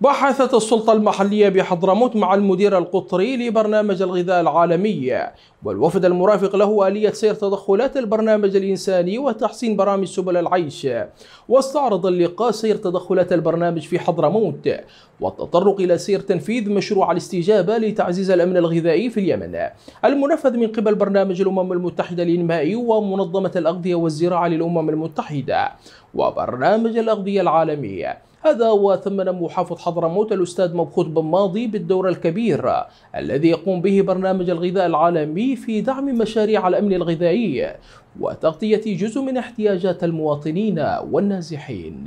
بحثت السلطة المحلية بحضرموت مع المدير القطري لبرنامج الغذاء العالمي والوفد المرافق له آلية سير تدخلات البرنامج الإنساني وتحسين برامج سبل العيش واستعرض اللقاء سير تدخلات البرنامج في حضرموت والتطرق إلى سير تنفيذ مشروع الاستجابة لتعزيز الأمن الغذائي في اليمن المنفذ من قبل برنامج الأمم المتحدة الإنمائي ومنظمة الأغذية والزراعة للأمم المتحدة وبرنامج الأغذية العالمي هذا وثمن محافظ حضرموت الأستاذ مبخوت بن ماضي بالدور الكبير الذي يقوم به برنامج الغذاء العالمي في دعم مشاريع الأمن الغذائي وتغطية جزء من احتياجات المواطنين والنازحين.